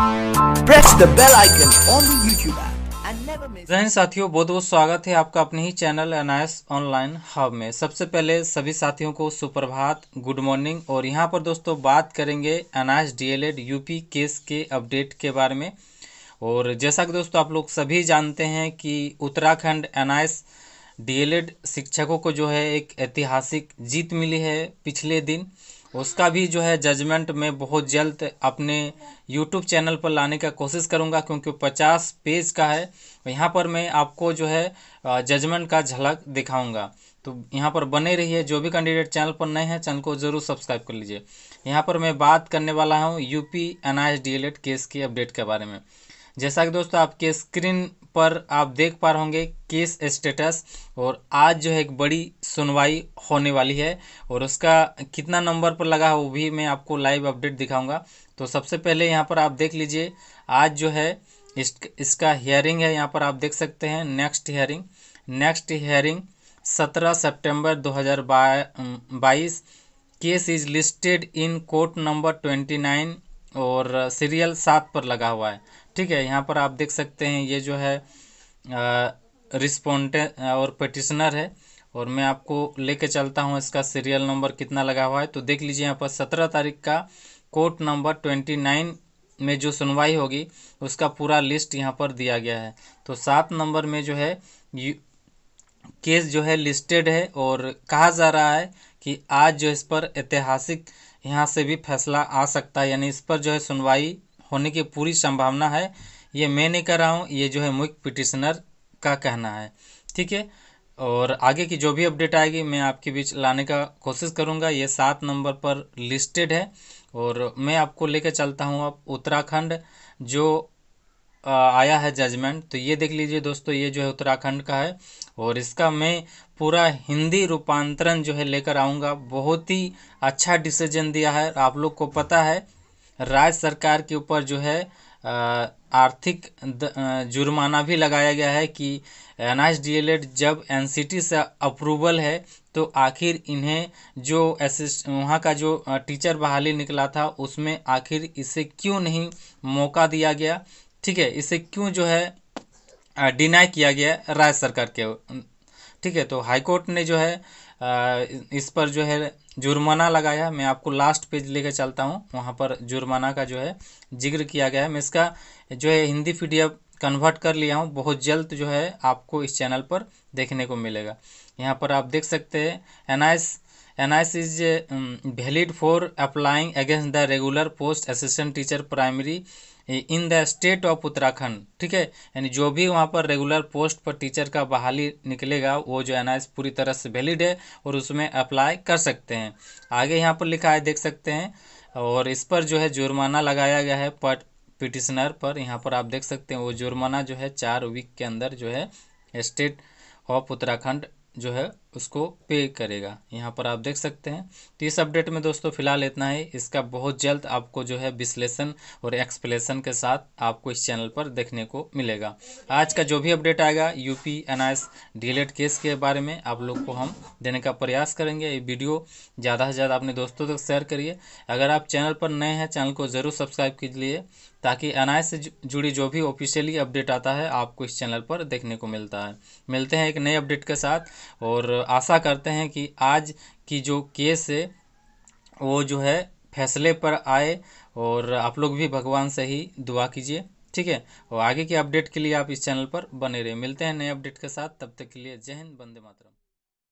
जहन साथियों बहुत बहुत स्वागत है आपका अपने ही चैनल अनायस ऑनलाइन हब में सबसे पहले सभी साथियों को सुप्रभात गुड मॉर्निंग और यहां पर दोस्तों बात करेंगे अनायस डीएलएड यूपी केस के अपडेट के बारे में और जैसा कि दोस्तों आप लोग सभी जानते हैं कि उत्तराखंड अनायस डीएलएड शिक्षकों को जो है एक ऐतिहासिक जीत मिली है पिछले दिन उसका भी जो है जजमेंट मैं बहुत जल्द अपने यूट्यूब चैनल पर लाने का कोशिश करूंगा क्योंकि पचास पेज का है यहाँ पर मैं आपको जो है जजमेंट का झलक दिखाऊंगा तो यहाँ पर बने रहिए जो भी कैंडिडेट चैनल पर नए हैं चैनल को ज़रूर सब्सक्राइब कर लीजिए यहाँ पर मैं बात करने वाला हूँ यूपी एन आई केस के अपडेट के बारे में जैसा कि दोस्तों आपके स्क्रीन पर आप देख पा रहे होंगे केस स्टेटस और आज जो है एक बड़ी सुनवाई होने वाली है और उसका कितना नंबर पर लगा है वो भी मैं आपको लाइव अपडेट दिखाऊंगा तो सबसे पहले यहाँ पर आप देख लीजिए आज जो है इस, इसका हियरिंग है यहाँ पर आप देख सकते हैं नेक्स्ट हियरिंग नेक्स्ट हियरिंग सत्रह सेप्टेम्बर दो case is listed in court number twenty और सीरियल सात पर लगा हुआ है ठीक है यहाँ पर आप देख सकते हैं ये जो है रिस्पोंडे और पटिशनर है और मैं आपको लेके चलता हूँ इसका सीरियल नंबर कितना लगा हुआ है तो देख लीजिए यहाँ पर सत्रह तारीख का कोर्ट नंबर ट्वेंटी नाइन में जो सुनवाई होगी उसका पूरा लिस्ट यहाँ पर दिया गया है तो सात नंबर में जो है केस जो है लिस्टेड है और कहा जा रहा है कि आज जो इस पर ऐतिहासिक यहाँ से भी फैसला आ सकता है यानी इस पर जो है सुनवाई होने की पूरी संभावना है ये मैं नहीं कर रहा हूँ ये जो है मुख्य पिटिशनर का कहना है ठीक है और आगे की जो भी अपडेट आएगी मैं आपके बीच लाने का कोशिश करूँगा ये सात नंबर पर लिस्टेड है और मैं आपको लेकर चलता हूँ अब उत्तराखंड जो आया है जजमेंट तो ये देख लीजिए दोस्तों ये जो है उत्तराखंड का है और इसका मैं पूरा हिंदी रूपांतरण जो है लेकर आऊँगा बहुत ही अच्छा डिसीजन दिया है आप लोग को पता है राज्य सरकार के ऊपर जो है आर्थिक जुर्माना भी लगाया गया है कि N H D L Ed जब एन सी टी से अप्रूवल है तो आखिर इन्हें जो असिस्ट वहाँ का जो टीचर बहाली निकला था उसमें आखिर इसे क्यों नहीं मौका दिया गया ठीक है इसे क्यों जो है डिनाई किया गया राज्य सरकार के ठीक है तो हाई कोर्ट ने जो है इस पर जो है जुर्माना लगाया मैं आपको लास्ट पेज लेकर चलता हूँ वहाँ पर जुर्माना का जो है जिक्र किया गया है मैं इसका जो है हिंदी पीडीएफ कन्वर्ट कर लिया हूँ बहुत जल्द जो है आपको इस चैनल पर देखने को मिलेगा यहाँ पर आप देख सकते हैं I S is valid for applying against the regular post assistant teacher primary in the state of Uttarakhand ठीक है यानी जो भी वहाँ पर रेगुलर पोस्ट पर टीचर का बहाली निकलेगा वो जो है ना पूरी तरह से वैलिड है और उसमें अप्लाई कर सकते हैं आगे यहाँ पर लिखा है देख सकते हैं और इस पर जो है जुर्माना लगाया गया है पट पिटिशनर पर यहाँ पर आप देख सकते हैं वो जुर्माना जो है चार वीक के अंदर जो है स्टेट ऑफ उत्तराखंड जो है उसको पे करेगा यहाँ पर आप देख सकते हैं तो इस अपडेट में दोस्तों फिलहाल इतना ही इसका बहुत जल्द आपको जो है विश्लेषण और एक्सप्लेसन के साथ आपको इस चैनल पर देखने को मिलेगा आज का जो भी अपडेट आएगा यूपी एनआईएस डिलेट केस के बारे में आप लोग को हम देने का प्रयास करेंगे ये वीडियो ज़्यादा से ज़्यादा अपने दोस्तों तक शेयर करिए अगर आप चैनल पर नए हैं चैनल को ज़रूर सब्सक्राइब कीजिए ताकि एनआई से जुड़ी जो भी ऑफिशियली अपडेट आता है आपको इस चैनल पर देखने को मिलता है मिलते हैं एक नए अपडेट के साथ और आशा करते हैं कि आज की जो केस है वो जो है फैसले पर आए और आप लोग भी भगवान से ही दुआ कीजिए ठीक है और आगे की अपडेट के लिए आप इस चैनल पर बने रहे मिलते हैं नए अपडेट के साथ तब तक के लिए जय हिंद बंदे मातरम